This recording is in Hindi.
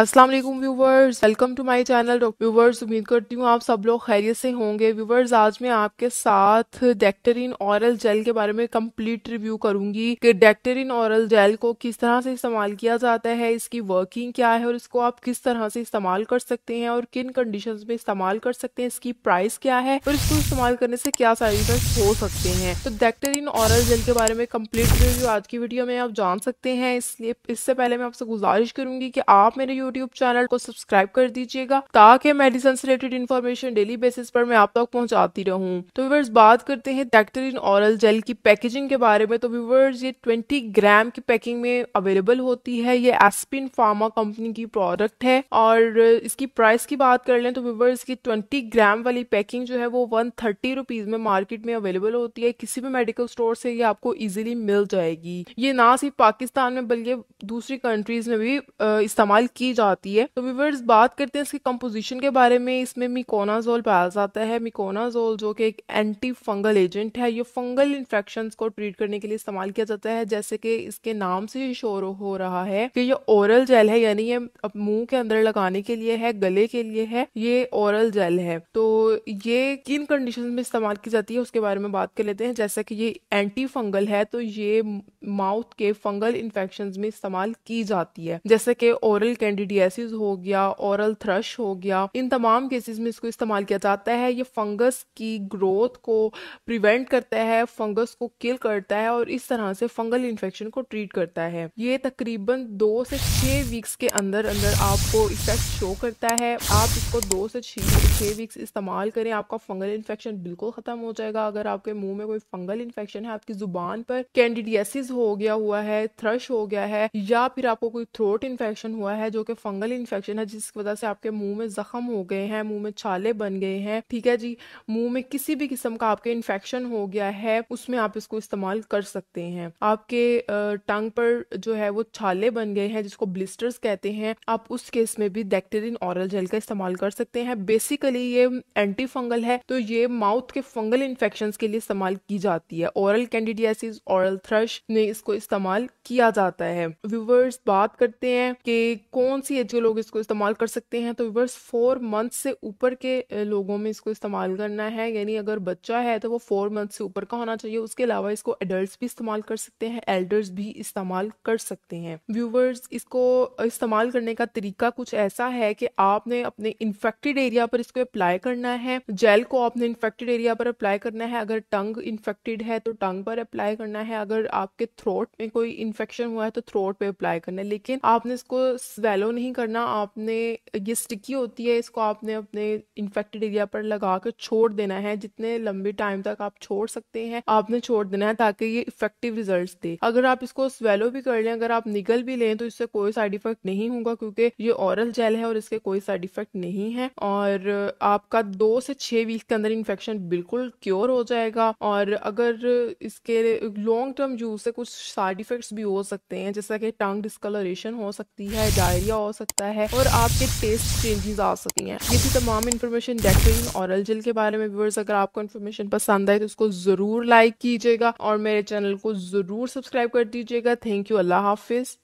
अस्सलाम वालेकुम viewers welcome to my channel viewers उम्मीद करती हूँ आप सब लोग खैरियत से होंगे व्यूवर्स आज मैं आपके साथ डेक्टरिन औरल जेल के बारे में कंप्लीट रिव्यू करूंगी कि डेक्टरिन औरल जेल को किस तरह से इस्तेमाल किया जाता है इसकी वर्किंग क्या है और इसको आप किस तरह से इस्तेमाल कर सकते हैं और किन कंडीशन में इस्तेमाल कर सकते हैं इसकी प्राइस क्या है और इसको इस्तेमाल करने से क्या साइड इफेक्ट हो सकते हैं तो डेक्टरिन औरल जेल के बारे में कम्प्लीट रिव्यू आज की वीडियो में आप जान सकते हैं इसलिए इससे पहले मैं आपसे गुजारिश करूंगी कि आप मेरे यूट्यूब चैनल को सब्सक्राइब कर दीजिएगा ताकि मेडिसिन से रिलेटेड इन्फॉर्मेशन डेली बेसिस पर मैं आप तक पहुंचाती रहूं तो व्यूवर्स बात करते हैं डैक्टरिन ऑरल जेल की पैकेजिंग के बारे में तो व्यूवर्स ये 20 ग्राम की पैकिंग में अवेलेबल होती है ये एस्पिन फार्मा कंपनी की प्रोडक्ट है और इसकी प्राइस की बात कर लें तो व्यूवर्स की ट्वेंटी ग्राम वाली पैकिंग जो है वो वन थर्टी में मार्केट में अवेलेबल होती है किसी भी मेडिकल स्टोर से ये आपको इजीली मिल जाएगी ये ना सिर्फ पाकिस्तान में बल्कि दूसरी कंट्रीज में भी इस्तेमाल की की जाती है तो वीवर्स बात करते हैं इसके कंपोजिशन के बारे में इसमें मिकोनाजोल पाया जाता है मिकोनाजोल जो कि एक एंटी फंगल एजेंट है ये फंगल इन्फेक्शन को ट्रीट करने के लिए इस्तेमाल किया जाता है जैसे कि इसके नाम से ही शोर हो रहा है कि ये ओरल जेल है यानी ये मुंह के अंदर लगाने के लिए है गले के लिए है ये ओरल जेल है तो ये किन कंडीशन में इस्तेमाल की जाती है उसके बारे में बात कर लेते हैं जैसा कि ये एंटी फंगल है तो ये माउथ के फंगल इन्फेक्शन में इस्तेमाल की जाती है जैसे कि ओरल कैंडी कैंडिडियासिस हो गया औरल थ्रश हो गया इन तमाम केसेस में इसको इस्तेमाल किया जाता है ये फंगस की ग्रोथ को प्रिवेंट करता है फंगस को किल करता है और इस तरह से फंगल इन्फेक्शन को ट्रीट करता है ये तकरीबन दो से छः वीक्स के अंदर अंदर आपको इफेक्ट शो करता है आप इसको दो से छः वीक्स इस्तेमाल करें आपका फंगल इन्फेक्शन बिल्कुल ख़त्म हो जाएगा अगर आपके मुंह में कोई फंगल इन्फेक्शन है आपकी ज़ुबान पर कैंडिडियसिस हो गया हुआ है थ्रश हो गया है या फिर आपको कोई थ्रोट इन्फेक्शन हुआ है जो कि आपके फंगल इन्फेक्शन है जिसकी वजह से आपके मुंह में जख्म हो गए हैं मुंह में छाले बन गए हैं ठीक है जी मुंह में किसी भी किस्म का आपके इन्फेक्शन हो गया है उसमें आप इसको इस्तेमाल कर सकते हैं आपके टंग पर जो है वो छाले बन गए हैं जिसको ब्लिस्टर्स कहते हैं आप उस केस में भी डेक्टेरिन ऑरल जेल का इस्तेमाल कर सकते हैं बेसिकली ये एंटी फंगल है तो ये माउथ के फंगल इन्फेक्शन के लिए इस्तेमाल की जाती है ओरल कैंडिडियासिस ओरल थ्रश में इसको इस्तेमाल किया जाता है व्यूवर्स बात करते हैं कि कौन सी है जो लोग इसको इस्तेमाल कर सकते हैं तो वीवर्स फोर मंथ से ऊपर के लोगों में इसको इस्तेमाल करना है यानी अगर बच्चा है तो वो फोर मंथ से ऊपर का होना चाहिए उसके अलावा इसको एडल्ट भी इस्तेमाल कर सकते हैं एल्डर्स भी इस्तेमाल कर सकते हैं व्यूवर्स इसको इस्तेमाल करने का तरीका कुछ ऐसा है कि आपने अपने इन्फेक्टेड एरिया पर इसको अप्लाई करना है जेल को आपने इन्फेक्टेड एरिया पर अप्लाई करना है अगर टंग इन्फेक्टेड है तो टंग पर अप्लाई करना है अगर आपके थ्रोट में कोई इन्फेक्शन हुआ है तो थ्रोट पर अप्लाई करना है लेकिन आपने इसको स्वेलो फॉलो नहीं करना आपने ये स्टिकी होती है इसको आपने अपने इन्फेक्टेड एरिया पर लगा कर छोड़ देना है जितने लंबे टाइम तक आप छोड़ सकते हैं आपने छोड़ देना है ताकि ये इफेक्टिव रिजल्ट दे अगर आप इसको स्वेलो भी कर लें अगर आप निगल भी लें तो इससे कोई साइड इफेक्ट नहीं होगा क्योंकि ये औरल जेल है और इसके कोई साइड इफेक्ट नहीं है और आपका दो से छह वीक के अंदर इन्फेक्शन बिल्कुल क्योर हो जाएगा और अगर इसके लॉन्ग टर्म यूज से कुछ साइड इफेक्ट्स भी हो सकते हैं जैसा कि टंग डिस्कलरेशन हो सकती है डायरिया बढ़िया हो सकता है और आपके टेस्ट चेंजेस आ सकती हैं ये थी तमाम इन्फॉर्मेशन डेक्टोरिन औरल जेल के बारे में व्यूअर्स अगर आपको इन्फॉर्मेशन पसंद आए तो उसको ज़रूर लाइक कीजिएगा और मेरे चैनल को ज़रूर सब्सक्राइब कर दीजिएगा थैंक यू अल्लाह हाफिज़